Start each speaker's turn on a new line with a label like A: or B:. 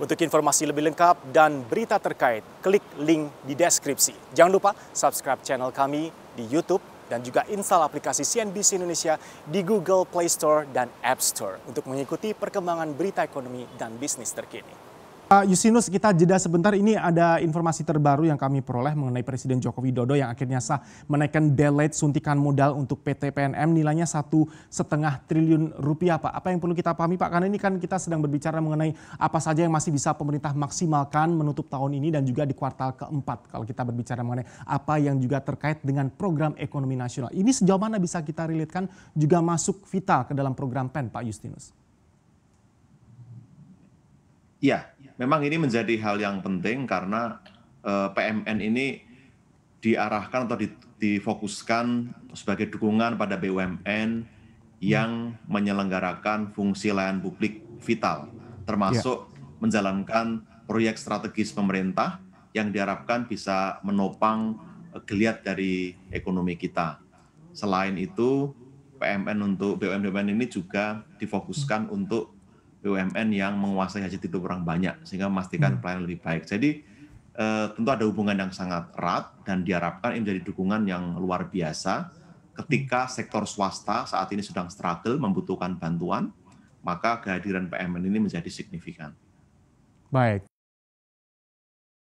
A: Untuk informasi lebih lengkap dan berita terkait, klik link di deskripsi. Jangan lupa subscribe channel kami di YouTube dan juga install aplikasi CNBC Indonesia di Google Play Store dan App Store untuk mengikuti perkembangan berita ekonomi dan bisnis terkini. Uh, Yusinus, kita jeda sebentar. Ini ada informasi terbaru yang kami peroleh mengenai Presiden Joko Widodo yang akhirnya sah menaikkan deadline suntikan modal untuk PT PNM nilainya satu setengah triliun rupiah, Pak. Apa yang perlu kita pahami, Pak? Karena ini kan kita sedang berbicara mengenai apa saja yang masih bisa pemerintah maksimalkan menutup tahun ini dan juga di kuartal keempat. Kalau kita berbicara mengenai apa yang juga terkait dengan program ekonomi nasional. Ini sejauh mana bisa kita relatekan juga masuk vital ke dalam program PEN, Pak Justinus?
B: Ya, memang ini menjadi hal yang penting karena eh, PMN ini diarahkan atau difokuskan sebagai dukungan pada BUMN yang hmm. menyelenggarakan fungsi layanan publik vital, termasuk yeah. menjalankan proyek strategis pemerintah yang diharapkan bisa menopang eh, geliat dari ekonomi kita. Selain itu, PMN untuk BUMN ini juga difokuskan hmm. untuk BUMN yang menguasai hasil itu kurang banyak sehingga memastikan hmm. pelayanan lebih baik. Jadi eh, tentu ada hubungan yang sangat erat dan diharapkan ini menjadi dukungan yang luar biasa ketika hmm. sektor swasta saat ini sedang struggle membutuhkan bantuan, maka kehadiran PMN ini menjadi signifikan. Baik,